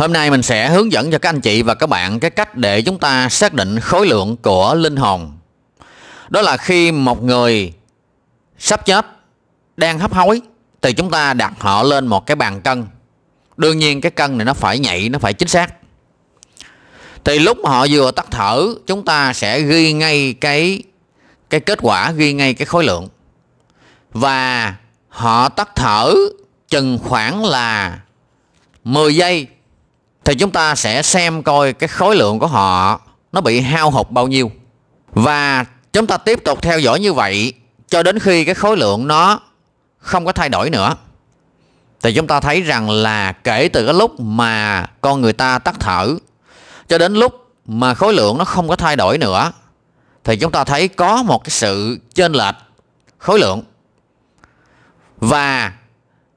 Hôm nay mình sẽ hướng dẫn cho các anh chị và các bạn cái cách để chúng ta xác định khối lượng của linh hồn. Đó là khi một người sắp chết, đang hấp hối thì chúng ta đặt họ lên một cái bàn cân. Đương nhiên cái cân này nó phải nhạy, nó phải chính xác. Thì lúc họ vừa tắt thở, chúng ta sẽ ghi ngay cái cái kết quả, ghi ngay cái khối lượng. Và họ tắt thở chừng khoảng là 10 giây thì chúng ta sẽ xem coi cái khối lượng của họ nó bị hao hụt bao nhiêu. Và chúng ta tiếp tục theo dõi như vậy cho đến khi cái khối lượng nó không có thay đổi nữa. Thì chúng ta thấy rằng là kể từ cái lúc mà con người ta tắt thở cho đến lúc mà khối lượng nó không có thay đổi nữa thì chúng ta thấy có một cái sự chênh lệch khối lượng. Và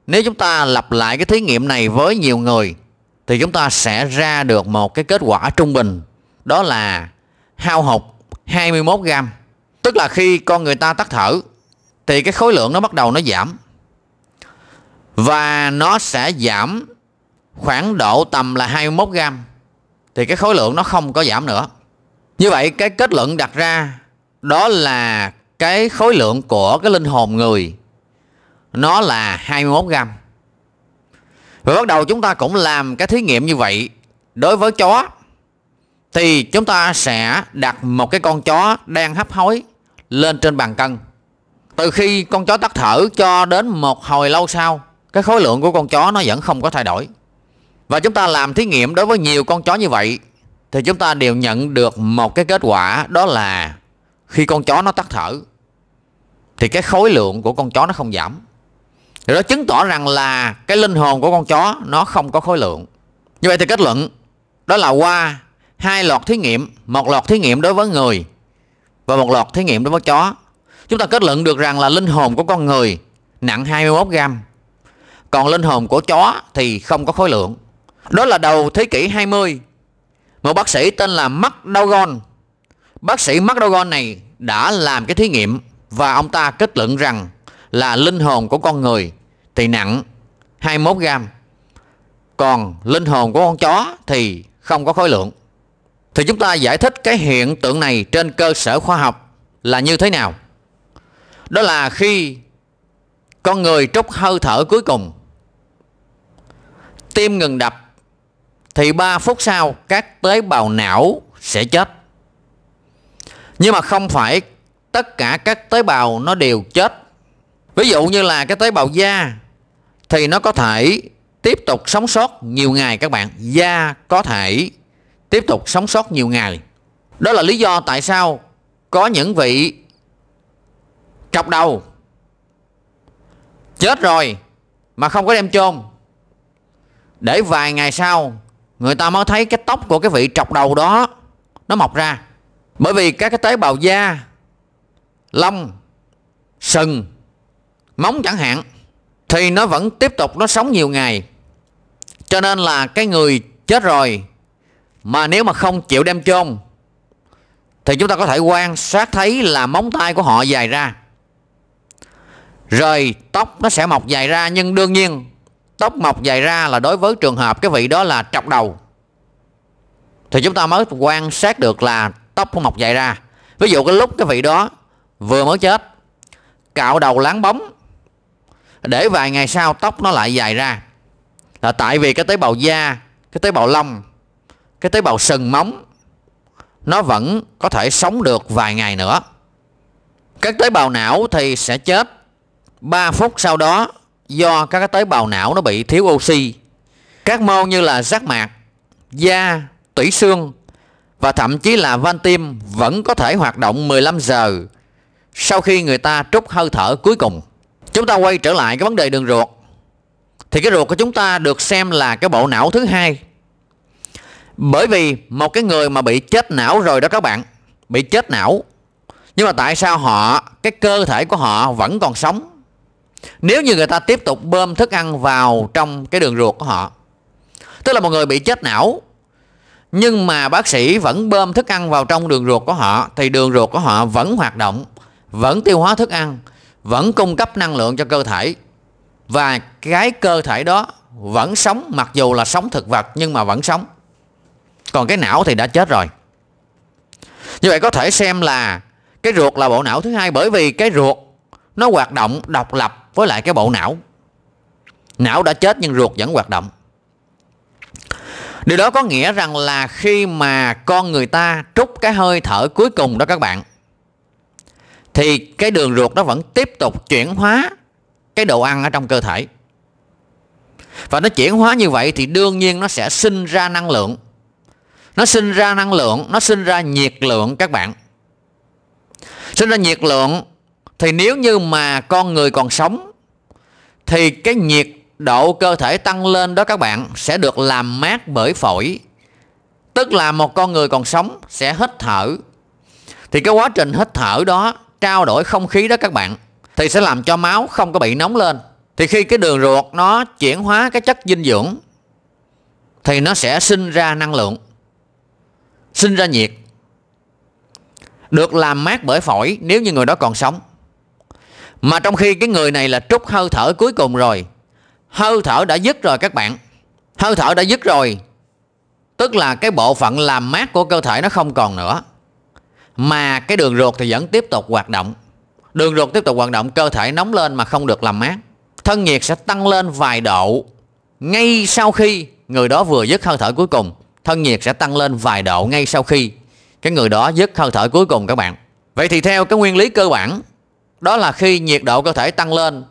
nếu chúng ta lặp lại cái thí nghiệm này với nhiều người thì chúng ta sẽ ra được một cái kết quả trung bình đó là hao hụt 21 gram. Tức là khi con người ta tắt thở thì cái khối lượng nó bắt đầu nó giảm. Và nó sẽ giảm khoảng độ tầm là 21 gram thì cái khối lượng nó không có giảm nữa. Như vậy cái kết luận đặt ra đó là cái khối lượng của cái linh hồn người nó là 21 gram. Rồi bắt đầu chúng ta cũng làm cái thí nghiệm như vậy đối với chó thì chúng ta sẽ đặt một cái con chó đang hấp hối lên trên bàn cân. Từ khi con chó tắt thở cho đến một hồi lâu sau, cái khối lượng của con chó nó vẫn không có thay đổi. Và chúng ta làm thí nghiệm đối với nhiều con chó như vậy thì chúng ta đều nhận được một cái kết quả đó là khi con chó nó tắt thở thì cái khối lượng của con chó nó không giảm Điều đó chứng tỏ rằng là cái linh hồn của con chó nó không có khối lượng. Như vậy thì kết luận đó là qua hai loạt thí nghiệm, một loạt thí nghiệm đối với người và một loạt thí nghiệm đối với chó. Chúng ta kết luận được rằng là linh hồn của con người nặng 21 gram, còn linh hồn của chó thì không có khối lượng. Đó là đầu thế kỷ 20, một bác sĩ tên là McDougall. Bác sĩ McDougall này đã làm cái thí nghiệm và ông ta kết luận rằng là linh hồn của con người thì nặng 21 gram còn linh hồn của con chó thì không có khối lượng thì chúng ta giải thích cái hiện tượng này trên cơ sở khoa học là như thế nào đó là khi con người trút hơi thở cuối cùng tim ngừng đập thì 3 phút sau các tế bào não sẽ chết nhưng mà không phải tất cả các tế bào nó đều chết ví dụ như là cái tế bào da thì nó có thể tiếp tục sống sót nhiều ngày các bạn da có thể tiếp tục sống sót nhiều ngày đó là lý do tại sao có những vị trọc đầu chết rồi mà không có đem chôn để vài ngày sau người ta mới thấy cái tóc của cái vị trọc đầu đó nó mọc ra bởi vì các cái tế bào da lông sừng móng chẳng hạn thì nó vẫn tiếp tục nó sống nhiều ngày cho nên là cái người chết rồi mà nếu mà không chịu đem chôn thì chúng ta có thể quan sát thấy là móng tay của họ dài ra rồi tóc nó sẽ mọc dài ra nhưng đương nhiên tóc mọc dài ra là đối với trường hợp cái vị đó là trọc đầu thì chúng ta mới quan sát được là tóc mọc dài ra ví dụ cái lúc cái vị đó vừa mới chết cạo đầu láng bóng để vài ngày sau tóc nó lại dài ra là tại vì cái tế bào da cái tế bào lông cái tế bào sừng móng nó vẫn có thể sống được vài ngày nữa các tế bào não thì sẽ chết 3 phút sau đó do các tế bào não nó bị thiếu oxy các mô như là giác mạc da tủy xương và thậm chí là van tim vẫn có thể hoạt động 15 giờ sau khi người ta trút hơi thở cuối cùng chúng ta quay trở lại cái vấn đề đường ruột thì cái ruột của chúng ta được xem là cái bộ não thứ hai bởi vì một cái người mà bị chết não rồi đó các bạn bị chết não nhưng mà tại sao họ cái cơ thể của họ vẫn còn sống nếu như người ta tiếp tục bơm thức ăn vào trong cái đường ruột của họ tức là một người bị chết não nhưng mà bác sĩ vẫn bơm thức ăn vào trong đường ruột của họ thì đường ruột của họ vẫn hoạt động vẫn tiêu hóa thức ăn vẫn cung cấp năng lượng cho cơ thể và cái cơ thể đó vẫn sống mặc dù là sống thực vật nhưng mà vẫn sống còn cái não thì đã chết rồi như vậy có thể xem là cái ruột là bộ não thứ hai bởi vì cái ruột nó hoạt động độc lập với lại cái bộ não não đã chết nhưng ruột vẫn hoạt động điều đó có nghĩa rằng là khi mà con người ta trút cái hơi thở cuối cùng đó các bạn thì cái đường ruột nó vẫn tiếp tục chuyển hóa cái đồ ăn ở trong cơ thể và nó chuyển hóa như vậy thì đương nhiên nó sẽ sinh ra năng lượng nó sinh ra năng lượng nó sinh ra nhiệt lượng các bạn sinh ra nhiệt lượng thì nếu như mà con người còn sống thì cái nhiệt độ cơ thể tăng lên đó các bạn sẽ được làm mát bởi phổi tức là một con người còn sống sẽ hít thở thì cái quá trình hít thở đó trao đổi không khí đó các bạn thì sẽ làm cho máu không có bị nóng lên thì khi cái đường ruột nó chuyển hóa cái chất dinh dưỡng thì nó sẽ sinh ra năng lượng sinh ra nhiệt được làm mát bởi phổi nếu như người đó còn sống mà trong khi cái người này là trút hơi thở cuối cùng rồi hơi thở đã dứt rồi các bạn hơi thở đã dứt rồi tức là cái bộ phận làm mát của cơ thể nó không còn nữa mà cái đường ruột thì vẫn tiếp tục hoạt động đường ruột tiếp tục hoạt động cơ thể nóng lên mà không được làm mát thân nhiệt sẽ tăng lên vài độ ngay sau khi người đó vừa dứt hơi thở cuối cùng thân nhiệt sẽ tăng lên vài độ ngay sau khi cái người đó dứt hơi thở cuối cùng các bạn vậy thì theo cái nguyên lý cơ bản đó là khi nhiệt độ cơ thể tăng lên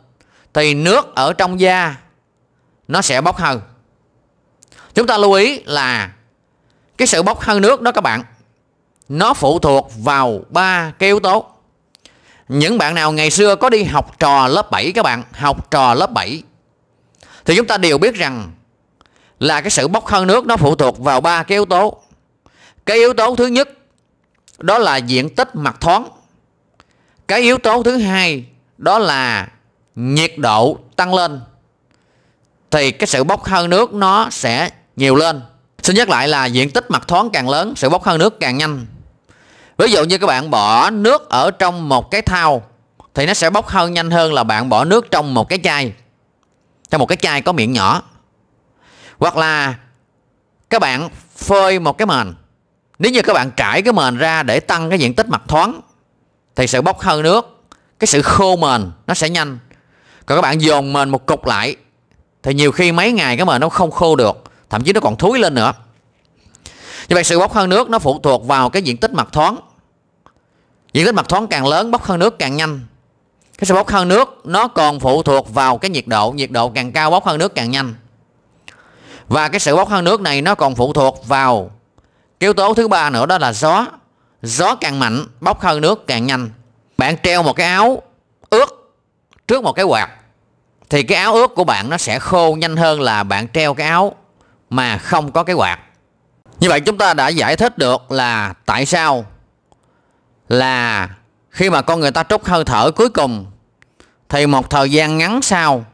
thì nước ở trong da nó sẽ bốc hơi chúng ta lưu ý là cái sự bốc hơi nước đó các bạn nó phụ thuộc vào ba cái yếu tố những bạn nào ngày xưa có đi học trò lớp 7 các bạn học trò lớp 7 thì chúng ta đều biết rằng là cái sự bốc hơi nước nó phụ thuộc vào ba cái yếu tố cái yếu tố thứ nhất đó là diện tích mặt thoáng cái yếu tố thứ hai đó là nhiệt độ tăng lên thì cái sự bốc hơi nước nó sẽ nhiều lên xin nhắc lại là diện tích mặt thoáng càng lớn sự bốc hơi nước càng nhanh ví dụ như các bạn bỏ nước ở trong một cái thau thì nó sẽ bốc hơi nhanh hơn là bạn bỏ nước trong một cái chai trong một cái chai có miệng nhỏ hoặc là các bạn phơi một cái mền nếu như các bạn trải cái mền ra để tăng cái diện tích mặt thoáng thì sự bốc hơi nước cái sự khô mền nó sẽ nhanh còn các bạn dồn mền một cục lại thì nhiều khi mấy ngày cái mền nó không khô được thậm chí nó còn thối lên nữa như vậy sự bốc hơi nước nó phụ thuộc vào cái diện tích mặt thoáng diện tích mặt thoáng càng lớn bốc hơi nước càng nhanh cái sự bốc hơi nước nó còn phụ thuộc vào cái nhiệt độ nhiệt độ càng cao bốc hơi nước càng nhanh và cái sự bốc hơi nước này nó còn phụ thuộc vào yếu tố thứ ba nữa đó là gió gió càng mạnh bốc hơi nước càng nhanh bạn treo một cái áo ướt trước một cái quạt thì cái áo ướt của bạn nó sẽ khô nhanh hơn là bạn treo cái áo mà không có cái quạt như vậy chúng ta đã giải thích được là tại sao là khi mà con người ta trút hơi thở cuối cùng thì một thời gian ngắn sau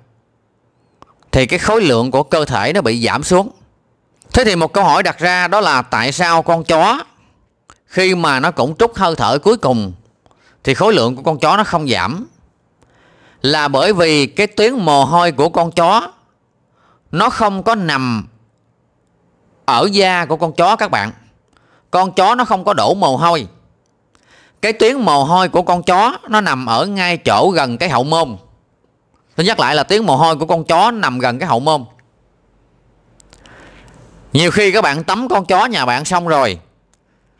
thì cái khối lượng của cơ thể nó bị giảm xuống. Thế thì một câu hỏi đặt ra đó là tại sao con chó khi mà nó cũng trút hơi thở cuối cùng thì khối lượng của con chó nó không giảm là bởi vì cái tuyến mồ hôi của con chó nó không có nằm ở da của con chó các bạn con chó nó không có đổ mồ hôi cái tuyến mồ hôi của con chó nó nằm ở ngay chỗ gần cái hậu môn tôi nhắc lại là tuyến mồ hôi của con chó nằm gần cái hậu môn nhiều khi các bạn tắm con chó nhà bạn xong rồi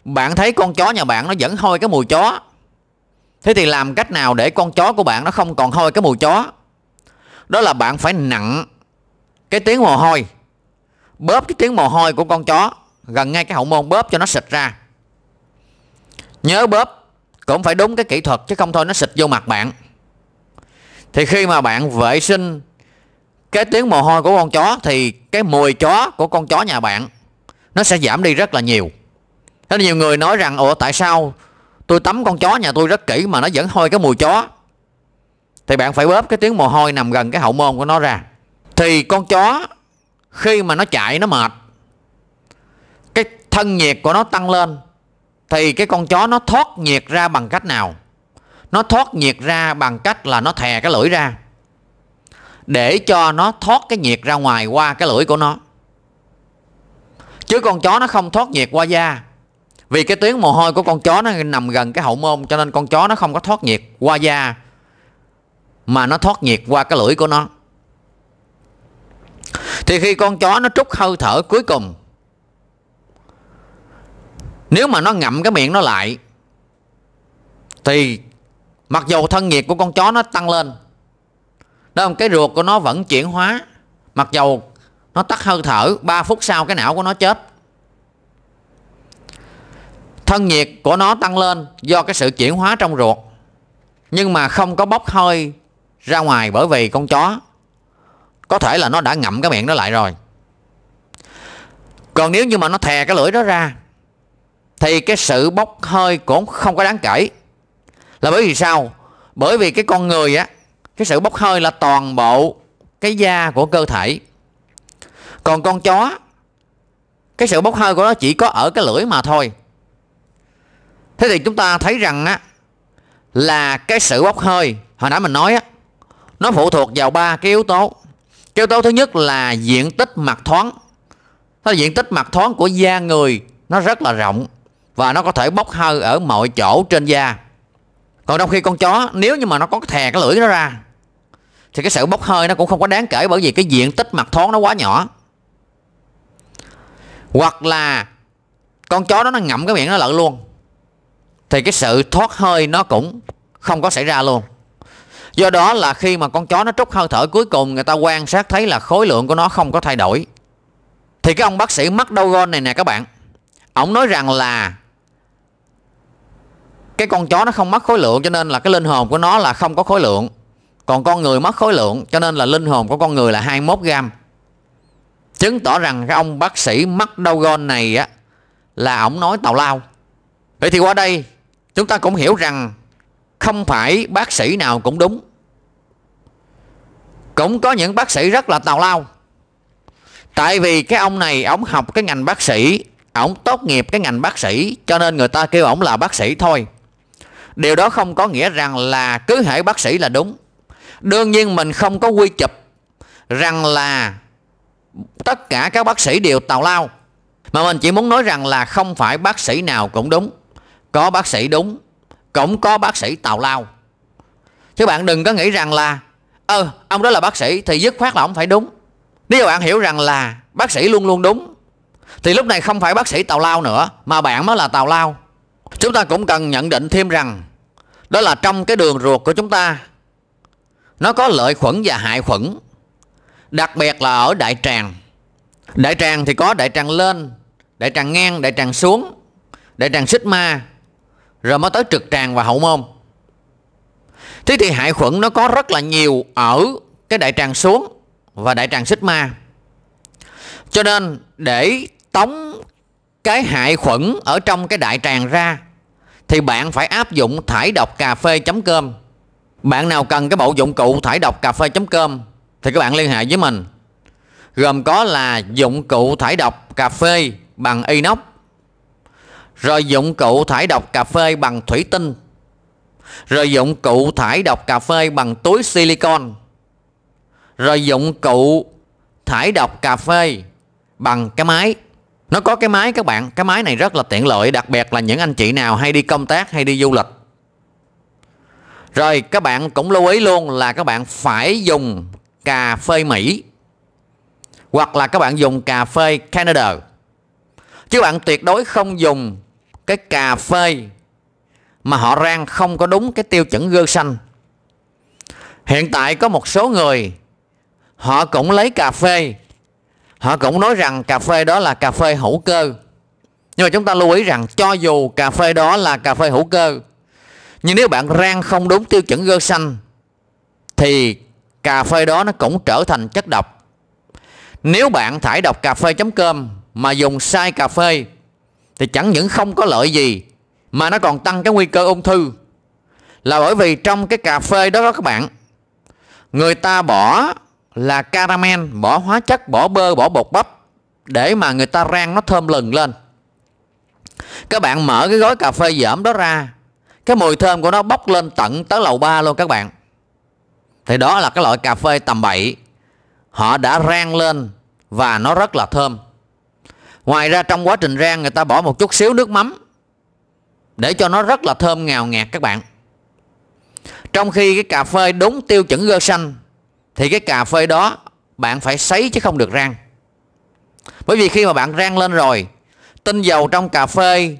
bạn thấy con chó nhà bạn nó vẫn hôi cái mùi chó thế thì làm cách nào để con chó của bạn nó không còn hôi cái mùi chó đó là bạn phải nặng cái tiếng mồ hôi bóp cái tiếng mồ hôi của con chó gần ngay cái hậu môn bóp cho nó xịt ra nhớ bóp cũng phải đúng cái kỹ thuật chứ không thôi nó xịt vô mặt bạn thì khi mà bạn vệ sinh cái tiếng mồ hôi của con chó thì cái mùi chó của con chó nhà bạn nó sẽ giảm đi rất là nhiều thế nhiều người nói rằng ủa tại sao tôi tắm con chó nhà tôi rất kỹ mà nó vẫn hôi cái mùi chó thì bạn phải bóp cái tiếng mồ hôi nằm gần cái hậu môn của nó ra thì con chó khi mà nó chạy nó mệt cái thân nhiệt của nó tăng lên thì cái con chó nó thoát nhiệt ra bằng cách nào nó thoát nhiệt ra bằng cách là nó thè cái lưỡi ra để cho nó thoát cái nhiệt ra ngoài qua cái lưỡi của nó chứ con chó nó không thoát nhiệt qua da vì cái tuyến mồ hôi của con chó nó nằm gần cái hậu môn cho nên con chó nó không có thoát nhiệt qua da mà nó thoát nhiệt qua cái lưỡi của nó thì khi con chó nó trút hơi thở cuối cùng nếu mà nó ngậm cái miệng nó lại thì mặc dù thân nhiệt của con chó nó tăng lên đó không? cái ruột của nó vẫn chuyển hóa mặc dù nó tắt hơi thở 3 phút sau cái não của nó chết thân nhiệt của nó tăng lên do cái sự chuyển hóa trong ruột nhưng mà không có bốc hơi ra ngoài bởi vì con chó có thể là nó đã ngậm cái miệng nó lại rồi còn nếu như mà nó thè cái lưỡi đó ra thì cái sự bốc hơi cũng không có đáng kể là bởi vì sao bởi vì cái con người á cái sự bốc hơi là toàn bộ cái da của cơ thể còn con chó cái sự bốc hơi của nó chỉ có ở cái lưỡi mà thôi thế thì chúng ta thấy rằng á là cái sự bốc hơi hồi nãy mình nói á nó phụ thuộc vào ba cái yếu tố cái yếu tố thứ nhất là diện tích mặt thoáng. Nó diện tích mặt thoáng của da người nó rất là rộng và nó có thể bốc hơi ở mọi chỗ trên da. Còn trong khi con chó nếu như mà nó có thè cái lưỡi nó ra thì cái sự bốc hơi nó cũng không có đáng kể bởi vì cái diện tích mặt thoáng nó quá nhỏ. Hoặc là con chó đó nó ngậm cái miệng nó lợn luôn thì cái sự thoát hơi nó cũng không có xảy ra luôn do đó là khi mà con chó nó trút hơi thở cuối cùng người ta quan sát thấy là khối lượng của nó không có thay đổi thì cái ông bác sĩ đau McDougall này nè các bạn Ông nói rằng là Cái con chó nó không mất khối lượng Cho nên là cái linh hồn của nó là không có khối lượng Còn con người mất khối lượng Cho nên là linh hồn của con người là 21 gram Chứng tỏ rằng cái ông bác sĩ đau McDougall này á Là ông nói tào lao Vậy thì qua đây Chúng ta cũng hiểu rằng không phải bác sĩ nào cũng đúng cũng có những bác sĩ rất là tào lao tại vì cái ông này ổng học cái ngành bác sĩ ổng tốt nghiệp cái ngành bác sĩ cho nên người ta kêu ổng là bác sĩ thôi điều đó không có nghĩa rằng là cứ hệ bác sĩ là đúng đương nhiên mình không có quy chụp rằng là tất cả các bác sĩ đều tào lao mà mình chỉ muốn nói rằng là không phải bác sĩ nào cũng đúng có bác sĩ đúng cũng có bác sĩ tào lao chứ bạn đừng có nghĩ rằng là ơ ờ, ông đó là bác sĩ thì dứt khoát là ông phải đúng nếu bạn hiểu rằng là bác sĩ luôn luôn đúng thì lúc này không phải bác sĩ tào lao nữa mà bạn mới là tào lao chúng ta cũng cần nhận định thêm rằng đó là trong cái đường ruột của chúng ta nó có lợi khuẩn và hại khuẩn đặc biệt là ở đại tràng đại tràng thì có đại tràng lên đại tràng ngang đại tràng xuống đại tràng xích ma rồi mới tới trực tràng và hậu môn thế thì hại khuẩn nó có rất là nhiều ở cái đại tràng xuống và đại tràng xích ma cho nên để tống cái hại khuẩn ở trong cái đại tràng ra thì bạn phải áp dụng thải độc cà phê chấm cơm bạn nào cần cái bộ dụng cụ thải độc cà phê chấm cơm thì các bạn liên hệ với mình gồm có là dụng cụ thải độc cà phê bằng inox rồi dụng cụ thải độc cà phê bằng thủy tinh rồi dụng cụ thải độc cà phê bằng túi silicon rồi dụng cụ thải độc cà phê bằng cái máy nó có cái máy các bạn cái máy này rất là tiện lợi đặc biệt là những anh chị nào hay đi công tác hay đi du lịch rồi các bạn cũng lưu ý luôn là các bạn phải dùng cà phê Mỹ hoặc là các bạn dùng cà phê Canada chứ bạn tuyệt đối không dùng cái cà phê mà họ rang không có đúng cái tiêu chuẩn gơ xanh hiện tại có một số người họ cũng lấy cà phê họ cũng nói rằng cà phê đó là cà phê hữu cơ nhưng mà chúng ta lưu ý rằng cho dù cà phê đó là cà phê hữu cơ nhưng nếu bạn rang không đúng tiêu chuẩn gơ xanh thì cà phê đó nó cũng trở thành chất độc nếu bạn thải độc cà phê chấm cơm mà dùng sai cà phê thì chẳng những không có lợi gì mà nó còn tăng cái nguy cơ ung thư là bởi vì trong cái cà phê đó, đó các bạn người ta bỏ là caramel bỏ hóa chất bỏ bơ bỏ bột bắp để mà người ta rang nó thơm lừng lên các bạn mở cái gói cà phê dởm đó ra cái mùi thơm của nó bốc lên tận tới lầu ba luôn các bạn thì đó là cái loại cà phê tầm bậy họ đã rang lên và nó rất là thơm ngoài ra trong quá trình rang người ta bỏ một chút xíu nước mắm để cho nó rất là thơm ngào ngạt các bạn trong khi cái cà phê đúng tiêu chuẩn gơ xanh thì cái cà phê đó bạn phải sấy chứ không được rang bởi vì khi mà bạn rang lên rồi tinh dầu trong cà phê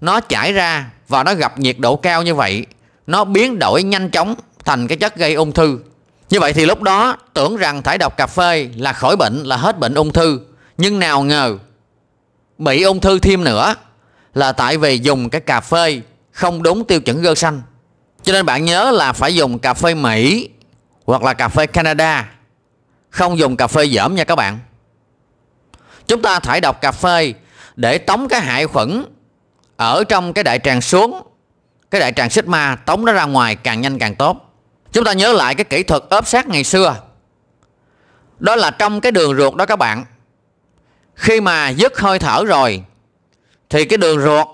nó chảy ra và nó gặp nhiệt độ cao như vậy nó biến đổi nhanh chóng thành cái chất gây ung thư như vậy thì lúc đó tưởng rằng thải độc cà phê là khỏi bệnh là hết bệnh ung thư nhưng nào ngờ bị ung thư thêm nữa là tại vì dùng cái cà phê không đúng tiêu chuẩn gơ xanh. Cho nên bạn nhớ là phải dùng cà phê Mỹ hoặc là cà phê Canada, không dùng cà phê dởm nha các bạn. Chúng ta thải độc cà phê để tống cái hại khuẩn ở trong cái đại tràng xuống, cái đại tràng sigma tống nó ra ngoài càng nhanh càng tốt. Chúng ta nhớ lại cái kỹ thuật ốp sát ngày xưa. Đó là trong cái đường ruột đó các bạn khi mà dứt hơi thở rồi thì cái đường ruột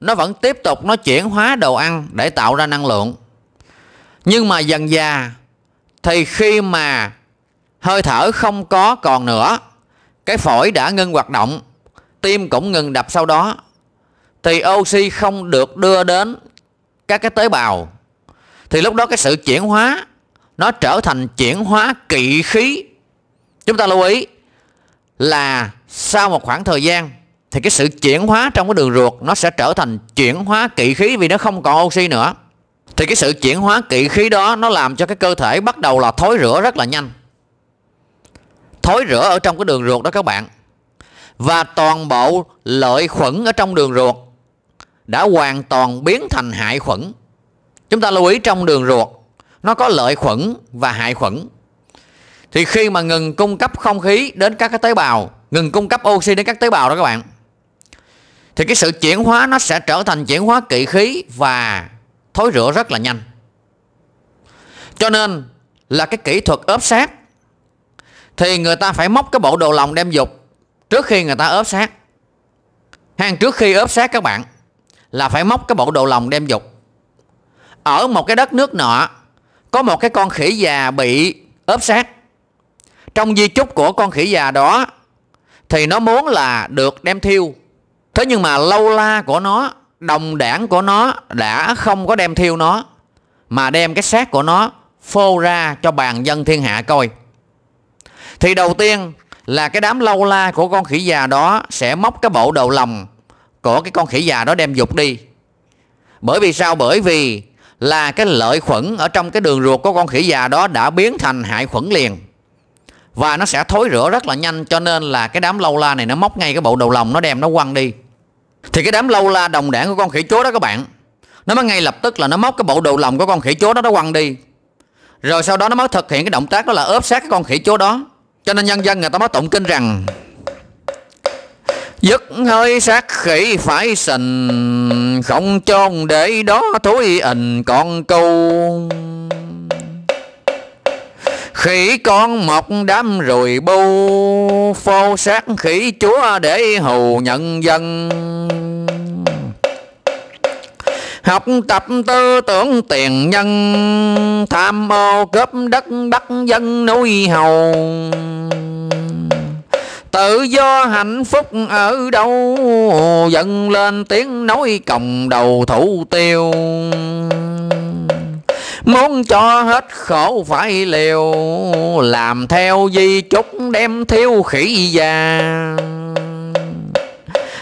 nó vẫn tiếp tục nó chuyển hóa đồ ăn để tạo ra năng lượng nhưng mà dần dà thì khi mà hơi thở không có còn nữa cái phổi đã ngưng hoạt động tim cũng ngừng đập sau đó thì oxy không được đưa đến các cái tế bào thì lúc đó cái sự chuyển hóa nó trở thành chuyển hóa kỵ khí chúng ta lưu ý là sau một khoảng thời gian thì cái sự chuyển hóa trong cái đường ruột nó sẽ trở thành chuyển hóa kỵ khí vì nó không còn oxy nữa thì cái sự chuyển hóa kỵ khí đó nó làm cho cái cơ thể bắt đầu là thối rửa rất là nhanh thối rửa ở trong cái đường ruột đó các bạn và toàn bộ lợi khuẩn ở trong đường ruột đã hoàn toàn biến thành hại khuẩn chúng ta lưu ý trong đường ruột nó có lợi khuẩn và hại khuẩn thì khi mà ngừng cung cấp không khí đến các cái tế bào ngừng cung cấp oxy đến các tế bào đó các bạn thì cái sự chuyển hóa nó sẽ trở thành chuyển hóa kỵ khí và thối rữa rất là nhanh cho nên là cái kỹ thuật ướp xác thì người ta phải móc cái bộ đồ lòng đem dục trước khi người ta ướp xác hàng trước khi ướp xác các bạn là phải móc cái bộ đồ lòng đem dục ở một cái đất nước nọ có một cái con khỉ già bị ướp xác trong di chúc của con khỉ già đó thì nó muốn là được đem thiêu thế nhưng mà lâu la của nó đồng đảng của nó đã không có đem thiêu nó mà đem cái xác của nó phô ra cho bàn dân thiên hạ coi thì đầu tiên là cái đám lâu la của con khỉ già đó sẽ móc cái bộ đầu lòng của cái con khỉ già đó đem dục đi bởi vì sao bởi vì là cái lợi khuẩn ở trong cái đường ruột của con khỉ già đó đã biến thành hại khuẩn liền và nó sẽ thối rửa rất là nhanh cho nên là cái đám lâu la này nó móc ngay cái bộ đầu lòng nó đem nó quăng đi thì cái đám lâu la đồng đảng của con khỉ chúa đó các bạn nó mới ngay lập tức là nó móc cái bộ đầu lòng của con khỉ chúa đó nó quăng đi rồi sau đó nó mới thực hiện cái động tác đó là ướp sát cái con khỉ chúa đó cho nên nhân dân người ta mới tụng kinh rằng Dứt hơi sát khỉ phải sình Không chôn để đó thối ình con câu Khỉ con mọc đám rồi bu Phô sát khỉ chúa để hầu nhận dân Học tập tư tưởng tiền nhân Tham ô cướp đất bắt dân nuôi hầu Tự do hạnh phúc ở đâu Dần lên tiếng nói còng đầu thủ tiêu Muốn cho hết khổ phải liều Làm theo di chúc đem thiếu khỉ già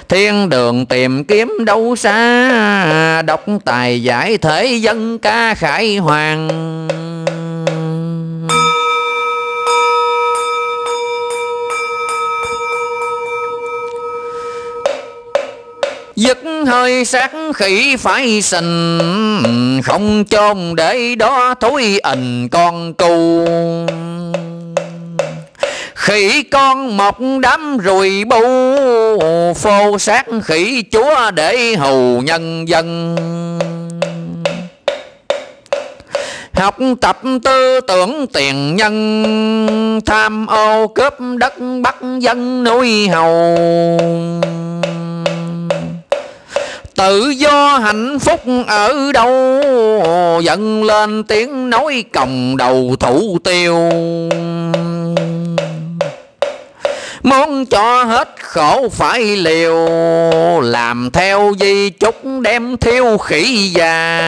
Thiên đường tìm kiếm đâu xa Độc tài giải thế dân ca khải hoàng Dứt hơi sát khỉ phải sình không chôn để đó thúi ảnh con cù khỉ con mọc đám rùi bu phô sát khỉ chúa để hầu nhân dân học tập tư tưởng tiền nhân tham ô cướp đất bắt dân nuôi hầu tự do hạnh phúc ở đâu dẫn lên tiếng nói còng đầu thủ tiêu Muốn cho hết khổ phải liều Làm theo di chúc đem thiêu khỉ già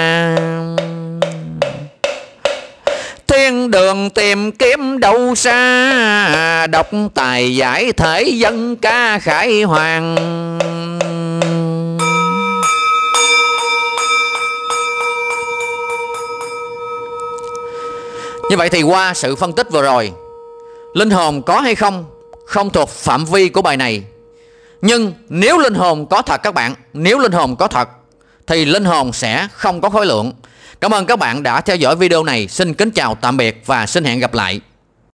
Thiên đường tìm kiếm đâu xa Độc tài giải thể dân ca khải hoàng Như vậy thì qua sự phân tích vừa rồi, linh hồn có hay không không thuộc phạm vi của bài này. Nhưng nếu linh hồn có thật các bạn, nếu linh hồn có thật thì linh hồn sẽ không có khối lượng. Cảm ơn các bạn đã theo dõi video này. Xin kính chào tạm biệt và xin hẹn gặp lại.